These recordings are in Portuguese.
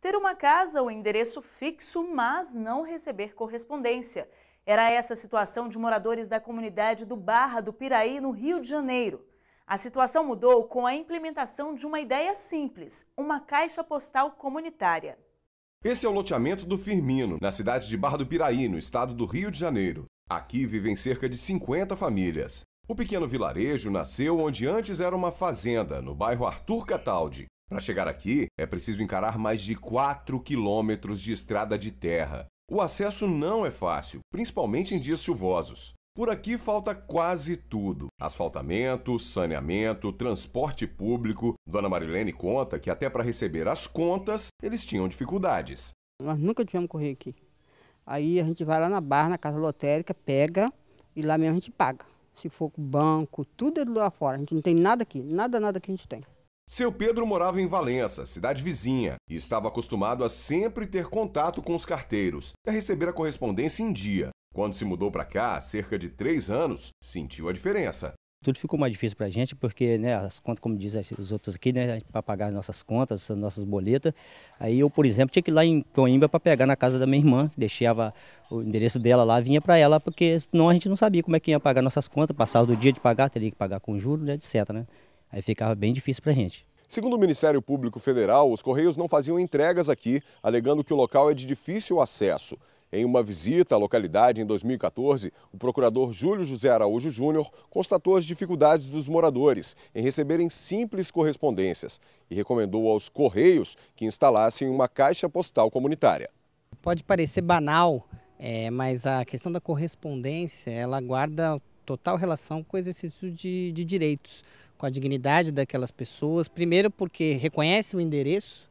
Ter uma casa ou endereço fixo, mas não receber correspondência. Era essa a situação de moradores da comunidade do Barra do Piraí, no Rio de Janeiro. A situação mudou com a implementação de uma ideia simples, uma caixa postal comunitária. Esse é o loteamento do Firmino, na cidade de Barra do Piraí, no estado do Rio de Janeiro. Aqui vivem cerca de 50 famílias. O pequeno vilarejo nasceu onde antes era uma fazenda, no bairro Arthur Cataldi. Para chegar aqui, é preciso encarar mais de 4 quilômetros de estrada de terra. O acesso não é fácil, principalmente em dias chuvosos. Por aqui falta quase tudo: asfaltamento, saneamento, transporte público. Dona Marilene conta que até para receber as contas eles tinham dificuldades. Nós nunca tivemos correr aqui. Aí a gente vai lá na barra, na casa lotérica, pega e lá mesmo a gente paga. Se for com banco, tudo é do lá fora. A gente não tem nada aqui, nada, nada que a gente tem. Seu Pedro morava em Valença, cidade vizinha, e estava acostumado a sempre ter contato com os carteiros e a receber a correspondência em dia. Quando se mudou para cá, há cerca de três anos, sentiu a diferença. Tudo ficou mais difícil para a gente porque, né, as contas, como dizem os outros aqui, né, para pagar nossas contas, nossas boletas. Aí eu, por exemplo, tinha que ir lá em Coimbra para pegar na casa da minha irmã, deixava o endereço dela lá, vinha para ela, porque senão a gente não sabia como é que ia pagar nossas contas, passava do dia de pagar, teria que pagar com juros, né, etc. Né aí ficava bem difícil para a gente. Segundo o Ministério Público Federal, os Correios não faziam entregas aqui, alegando que o local é de difícil acesso. Em uma visita à localidade em 2014, o procurador Júlio José Araújo Júnior constatou as dificuldades dos moradores em receberem simples correspondências e recomendou aos Correios que instalassem uma caixa postal comunitária. Pode parecer banal, é, mas a questão da correspondência ela guarda total relação com o exercício de, de direitos com a dignidade daquelas pessoas, primeiro porque reconhece o endereço,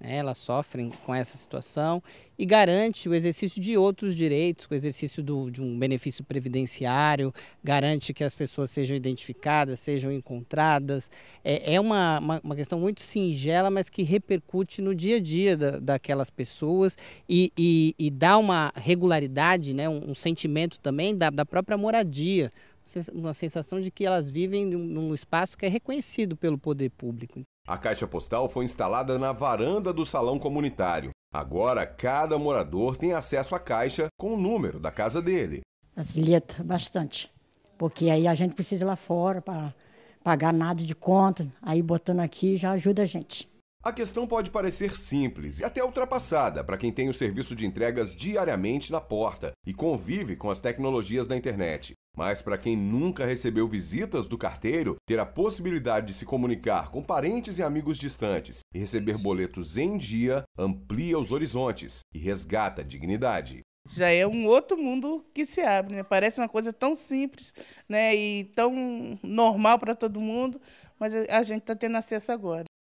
né, elas sofrem com essa situação, e garante o exercício de outros direitos, o exercício do, de um benefício previdenciário, garante que as pessoas sejam identificadas, sejam encontradas. É, é uma, uma, uma, questão muito singela, mas que repercute no dia a dia da, daquelas pessoas e, e, e dá uma regularidade, né, um, um sentimento também da, da própria moradia uma sensação de que elas vivem num espaço que é reconhecido pelo poder público. A caixa postal foi instalada na varanda do salão comunitário. Agora, cada morador tem acesso à caixa com o número da casa dele. Facilita bastante, porque aí a gente precisa ir lá fora para pagar nada de conta, aí botando aqui já ajuda a gente. A questão pode parecer simples e até ultrapassada para quem tem o serviço de entregas diariamente na porta e convive com as tecnologias da internet. Mas para quem nunca recebeu visitas do carteiro, ter a possibilidade de se comunicar com parentes e amigos distantes e receber boletos em dia amplia os horizontes e resgata a dignidade já é um outro mundo que se abre, né? Parece uma coisa tão simples, né, e tão normal para todo mundo, mas a gente está tendo acesso agora.